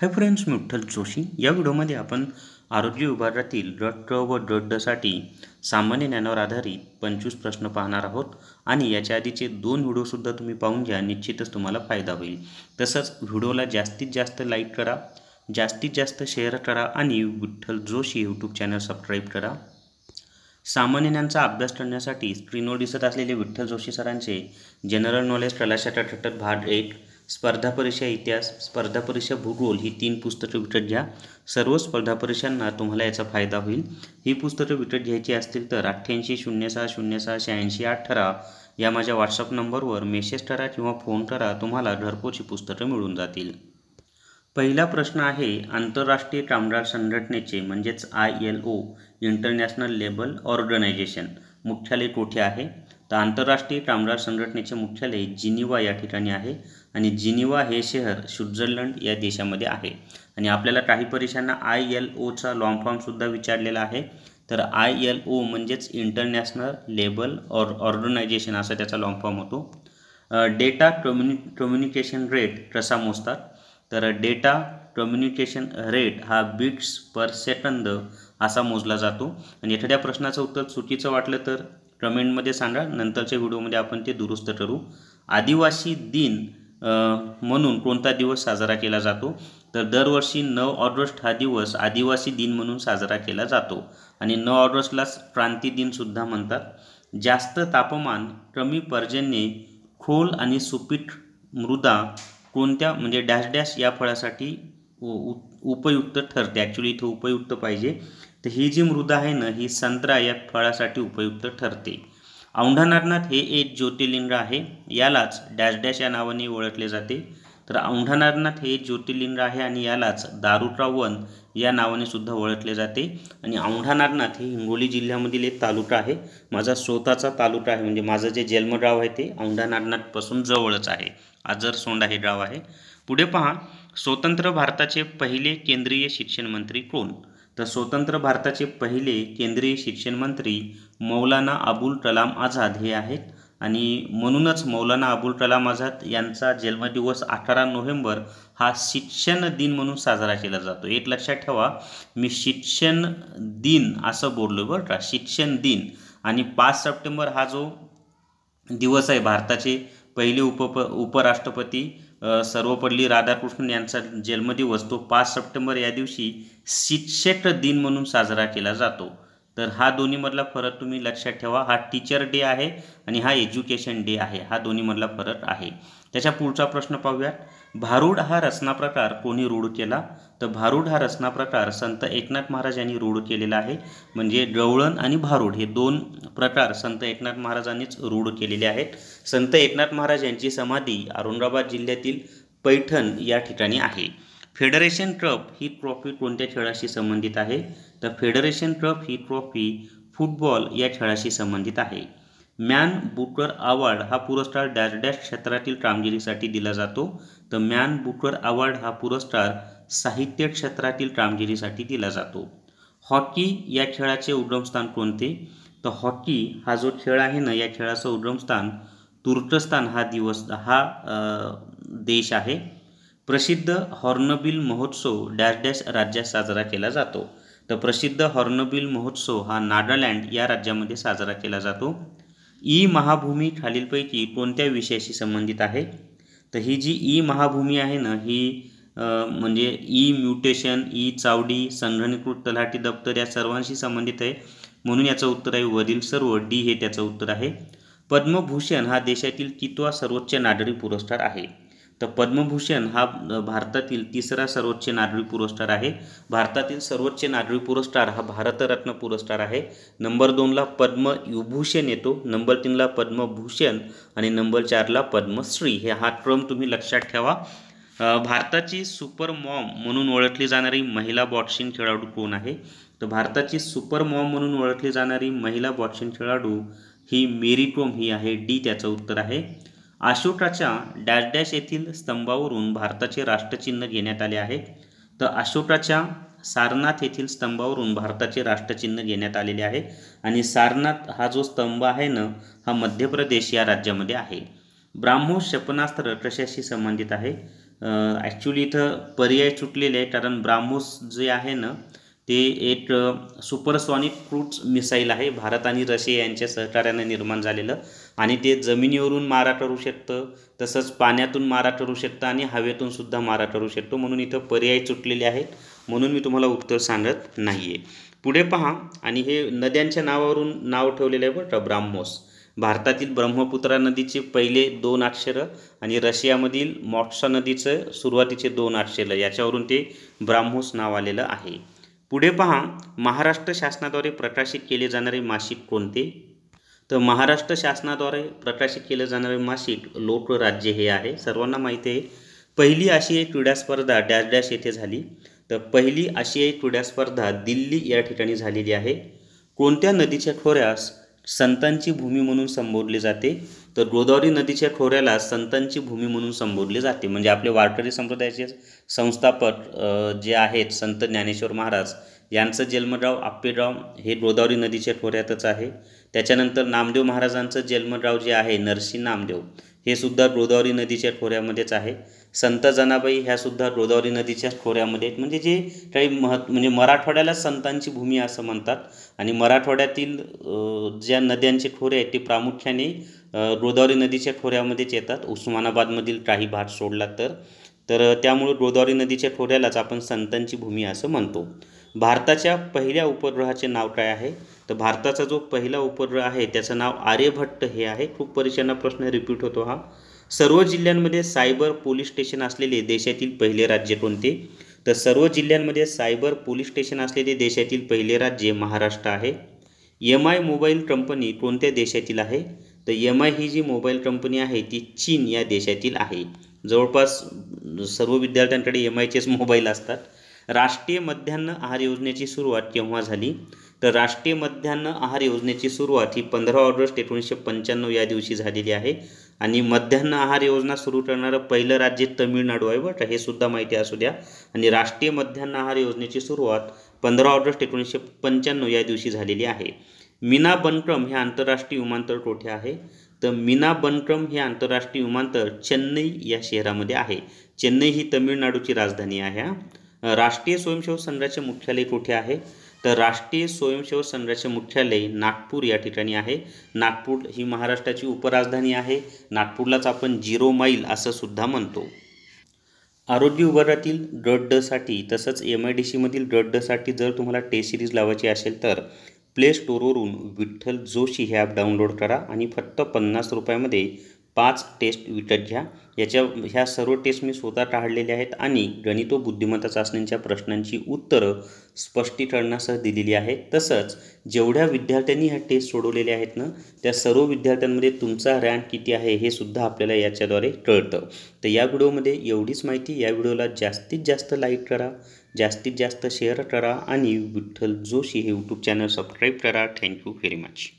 हाय friends मी विठ्ठल जोशी या व्हिडिओमध्ये आपण आरोग्य विभागातील रट ट व ड डसाठी सामान्य ज्ञानावर आधारित पंचवीस प्रश्न पाहणार आहोत आणि याच्या आधीचे दोन व्हिडिओसुद्धा तुम्ही पाहून घ्या निश्चितच तुम्हाला फायदा होईल तसंच व्हिडिओला जास्तीत जास्त लाईक करा जास्तीत जास्त शेअर करा आणि Vitthal Joshi YouTube channel subscribe करा सामान्य ज्ञानचा अभ्यास करण्यासाठी स्क्रीनवर दिसत असलेले विठ्ठल जोशी सरांचे जनरल नॉलेज कलाशाटा ठट्टत भाग एक स्पर्धा परीक्षा इतिहास स्पर्धा परीक्षा भूगोल ही तीन पुस्तकं विकत घ्या सर्व स्पर्धा परीक्षांना तुम्हाला याचा फायदा होईल ही पुस्तकं विकत घ्यायची असतील तर अठ्ठ्याऐंशी शून्य सहा शून्य सहा शहाऐंशी आठ ठरा या माझ्या व्हॉट्सअप नंबरवर मेसेज करा किंवा फोन करा तुम्हाला घरपोच ही पुस्तकं मिळून जातील पहिला प्रश्न आहे आंतरराष्ट्रीय कामगार संघटनेचे म्हणजेच I L O international labour organization मुख्यालय कोठे आहे तर आंतरराष्ट्रीय कामगार संघटनेचे मुख्यालय जिनिवा या ठिकाणी आहे आणि जिनिवा हे शहर स्वित्झर्लंड या देशामध्ये आहे आणि आपल्याला काही परीक्षांना आय एल ओचा लॉंग फॉर्मसुद्धा विचारलेला आहे तर आय एल ओ म्हणजेच इंटरनॅशनल लेबल ऑर ऑर्गनायझेशन असा त्याचा लॉन्ग फॉर्म होतो डेटा कम्युनि कम्युनिकेशन रेट कसा मोजतात तर डेटा कम्युनिकेशन रेट हा बिट्स पर सेकंद असा मोजला जातो आणि एखाद्या प्रश्नाचं उत्तर चुकीचं वाटलं तर कमेंटमध्ये सांगा नंतरच्या व्हिडिओमध्ये आपण ते दुरुस्त ठरू आदिवासी दिन म्हणून कोणता दिवस साजरा केला जातो तर दरवर्षी नऊ ऑगस्ट हा दिवस आदिवासी दिन म्हणून साजरा केला जातो आणि नऊ ऑगस्टलाच क्रांती दिनसुद्धा म्हणतात जास्त तापमान कमी पर्जन्ये खोल आणि सुपीक मृदा कोणत्या म्हणजे डॅश डॅश या फळासाठी उपयुक्त ठरते ॲक्च्युली इथं उपयुक्त पाहिजे तर ही जी मृदा आहे ना ही संत्रा या फळासाठी उपयुक्त ठरते औंढा नारनाथ हे एक ज्योतिर्लिंग आहे यालाच डॅश डॅश या नावाने ओळखले जाते तर औंढा नारनाथ हे ज्योतिर्लिंग आहे आणि यालाच दारुट्राव या नावाने सुद्धा ओळखले जाते आणि औंढा नारनाथ हे हिंगोली जिल्ह्यामधील एक तालुका आहे माझा स्वतःचा तालुका आहे म्हणजे माझं जे जन्मगाव आहे ते औंढा नारनाथपासून जवळच आहे आजर सोंडा हे गाव आहे पुढे पहा स्वतंत्र भारताचे पहिले केंद्रीय शिक्षण मंत्री कोण तर स्वतंत्र भारताचे पहिले केंद्रीय शिक्षण मंत्री मौलाना अबुल कलाम आझाद हे आहेत आणि म्हणूनच मौलाना अबुल कलाम आझाद यांचा जन्मदिवस अठरा नोव्हेंबर हा शिक्षण दिन म्हणून साजरा केला जातो एक लक्षात ठेवा मी शिक्षण दिन असं बोललो बरं का शिक्षण दिन आणि पाच सप्टेंबर हा जो दिवस आहे भारताचे पहिले उप उपराष्ट्रपती सर्वपल्ली राधाकृष्णन यांचा जन्मदिवस तो पाच सप्टेंबर या दिवशी शिक्षक दिन म्हणून साजरा केला जातो तर हा दोन्हीमधला फरक तुम्ही लक्षात ठेवा हा टीचर डे आहे आणि हा एज्युकेशन डे आहे हा दोन्हीमधला फरक आहे त्याच्या पुढचा प्रश्न पाहूया भारूड हा रचना प्रकार कोणी रूढ केला तर भारूड हा रचना प्रकार संत एकनाथ महाराज यांनी रूढ केलेला आहे म्हणजे गवळण आणि भारूड हे दोन प्रकार संत एकनाथ महाराजांनीच रूढ केलेले आहेत संत एकनाथ महाराज यांची समाधी औरंगाबाद जिल्ह्यातील पैठण या ठिकाणी आहे फेडरेशन ट्रफ ही ट्रॉफी कोणत्या खेळाशी संबंधित आहे तर फेडरेशन ट्रफ ही ट्रॉफी फुटबॉल या खेळाशी संबंधित आहे मॅन बुकर अवॉर्ड हा पुरस्कार डॅश डॅश क्षेत्रातील कामगिरीसाठी दिला जातो तर मॅन बुकर अवॉर्ड हा पुरस्कार साहित्य क्षेत्रातील कामगिरीसाठी दिला जातो हॉकी या खेळाचे उद्गमस्थान कोणते तर हॉकी हा जो खेळ आहे ना या खेळाचं उद्गमस्थान तुर्कस्तान हा दिवस हा देश आहे प्रसिद्ध हॉर्नबिल महोत्सव डॅश डॅश राज्यात साजरा केला जातो तर प्रसिद्ध हॉर्नबिल महोत्सव हा नागालँड या राज्यामध्ये साजरा केला जातो ई महाभूमी खालीलपैकी कोणत्या विषयाशी संबंधित आहे तर ही जी ई महाभूमी आहे ना ही म्हणजे ई म्युटेशन ई चावडी संगणीकृत तलाठी दप्तर या सर्वांशी संबंधित आहे म्हणून याचं उत्तर आहे वरील सर्व डी हे त्याचं उत्तर आहे पद्मभूषण हा देशातील कितवा सर्वोच्च नागरी पुरस्कार आहे तर पद्मभूषण हा भारतातील तिसरा सर्वोच्च नागरी पुरस्कार आहे भारतातील सर्वोच्च नागरी पुरस्कार हा भारतरत्न पुरस्कार आहे नंबर दोनला पद्मविभूषण येतो नंबर तीनला पद्मभूषण आणि नंबर चारला पद्मश्री हे हा क्रम तुम्ही लक्षात ठेवा भारताची सुपर मॉम म्हणून ओळखली जाणारी महिला बॉक्सिंग खेळाडू कोण आहे तर भारताची सुपर मॉम म्हणून ओळखली जाणारी महिला बॉक्सिंग खेळाडू ही मेरी कोम ही आहे डी त्याचं उत्तर आहे अशोकाच्या डॅश डॅश येथील स्तंभावरून भारताचे राष्ट्रचिन्ह घेण्यात आले आहे तर अशोकाच्या सारनाथ येथील स्तंभावरून भारताचे राष्ट्रचिन्ह घेण्यात आलेले आहे आणि सारनाथ हा जो स्तंभ आहे ना हा मध्य प्रदेश या राज्यामध्ये आहे ब्राह्मो क्षेपणास्त्र कशाशी संबंधित आहे ॲक्च्युली इथं पर्याय चुटलेले आहे कारण ब्राह्मोस जे आहे ना ते एक सुपरसॉनिक क्रूट्स मिसाईल आहे भारत आणि रशिया यांच्या सहकार्याने निर्माण झालेलं आणि ते जमिनीवरून मारा करू शकतं तसंच पाण्यातून मारा करू शकतं आणि हवेतून सुद्धा मारा करू शकतो म्हणून इथं पर्याय चुटलेले आहेत म्हणून मी तुम्हाला उत्तर सांगत नाही आहे पुढे पहा आणि हे नद्यांच्या नावावरून नाव ठेवलेलं आहे बरं ब्राह्मोस भारतातील ब्रह्मपुत्रा नदीचे पहिले दोन अक्षरं आणि रशियामधील मॉक्सा नदीचं सुरुवातीचे दोन अक्षरं याच्यावरून ते ब्राह्मोस नाव आलेलं आहे पुढे पहा महाराष्ट्र शासनाद्वारे प्रकाशित केले जाणारे मासिक कोणते तर महाराष्ट्र शासनाद्वारे प्रकाशित केले जाणारे मासिक राज्य हे आहे सर्वांना माहिती आहे पहिली आशियाई क्रीडा स्पर्धा डॅश डॅश येथे झाली तर पहिली आशियाई क्रीडा स्पर्धा दिल्ली या ठिकाणी झालेली आहे कोणत्या नदीच्या खोऱ्यास संतांची भूमी म्हणून संबोधले जाते तर गोदावरी नदीच्या खोऱ्याला संतांची भूमी म्हणून संबोधले जाते म्हणजे आपले वारकरी संप्रदायाचे संस्थापक जे आहेत संत ज्ञानेश्वर महाराज यांचं जन्मगाव आप्पेगाव हे गोदावरी नदीच्या खोऱ्यातच आहे त्याच्यानंतर नामदेव महाराजांचं जन्मगाव जे आहे नरसिंह नामदेव हे सुद्धा गोदावरी नदीच्या खोऱ्यामध्येच आहे संत जनाबाई ह्यासुद्धा गोदावरी नदीच्या खोऱ्यामध्ये आहेत म्हणजे जे काही महत् म्हणजे मराठवाड्याला संतांची भूमी असं म्हणतात आणि मराठवाड्यातील ज्या नद्यांचे खोरे आहेत ते प्रामुख्याने गोदावरी नदीच्या खोऱ्यामध्येच येतात उस्मानाबादमधील काही भाग सोडला तर तर त्यामुळं गोदावरी नदीच्या खोऱ्यालाच आपण संतांची भूमी असं म्हणतो भारताच्या पहिल्या उपग्रहाचे नाव काय आहे तर भारताचा जो पहिला उपग्रह आहे त्याचं नाव आर्यभट्ट हे आहे खूप परीक्षांना प्रश्न रिपीट होतो हा सर्व जिल्ह्यांमध्ये सायबर पोलीस स्टेशन असलेले देशातील पहिले राज्य कोणते तर सर्व जिल्ह्यांमध्ये सायबर पोलीस स्टेशन असलेले देशातील पहिले राज्य महाराष्ट्र आहे एम आय मोबाईल कंपनी कोणत्या देशातील आहे तर एम आय ही जी मोबाईल कंपनी आहे ती चीन या देशातील आहे जवळपास सर्व विद्यार्थ्यांकडे एम आयचेच मोबाईल असतात राष्ट्रीय मध्यान्न आहार योजनेची सुरुवात केव्हा झाली तर राष्ट्रीय मध्यान्न आहार योजनेची सुरुवात ही पंधरा ऑगस्ट एकोणीसशे पंच्याण्णव या दिवशी झालेली आहे आणि मध्यान्ह आहार योजना सुरू करणारं पहिलं राज्य तमिळनाडू आहे बरं हे सुद्धा माहिती असू द्या आणि राष्ट्रीय मध्यान्ह आहार योजनेची सुरुवात पंधरा ऑगस्ट एकोणीसशे पंच्याण्णव या दिवशी झालेली आहे मीना बनक्रम हे आंतरराष्ट्रीय विमानतळ कोठे आहे तर मीना बनक्रम हे आंतरराष्ट्रीय विमानतळ चेन्नई या शहरामध्ये आहे चेन्नई ही तमिळनाडूची राजधानी आहे राष्ट्रीय स्वयंसेवक संघाचे मुख्यालय कोठे आहे तर राष्ट्रीय स्वयंसेवक संघाचे मुख्यालय नागपूर या ठिकाणी आहे नागपूर ही महाराष्ट्राची उपराजधानी आहे नागपूरलाच आपण झिरो माईल असं सुद्धा म्हणतो आरोग्य विभागातील ब्लड डसाठी तसंच एम आय डी सीमधील ब्लड डसाठी जर तुम्हाला टेस्ट सिरीज लावायची असेल तर प्ले स्टोरवरून विठ्ठल जोशी हे ॲप डाउनलोड करा आणि फक्त पन्नास रुपयामध्ये पाच टेस्ट विकत घ्या याच्या ह्या सर्व टेस्ट मी स्वतः टाळलेल्या आहेत आणि गणित व बुद्धिमत्ता चाचण्यांच्या प्रश्नांची उत्तरं स्पष्टीकरणासह दिलेली आहेत तसंच जेवढ्या विद्यार्थ्यांनी ह्या टेस्ट सोडवलेल्या आहेत ना त्या सर्व विद्यार्थ्यांमध्ये तुमचा रँक किती आहे हे सुद्धा आपल्याला याच्याद्वारे कळतं तर या व्हिडिओमध्ये एवढीच माहिती या व्हिडिओला जास्तीत जास्त लाईक करा जास्तीत जास्त शेअर करा आणि विठ्ठल जोशी हे यूट्यूब चॅनल सबस्क्राईब करा थँक्यू व्हेरी मच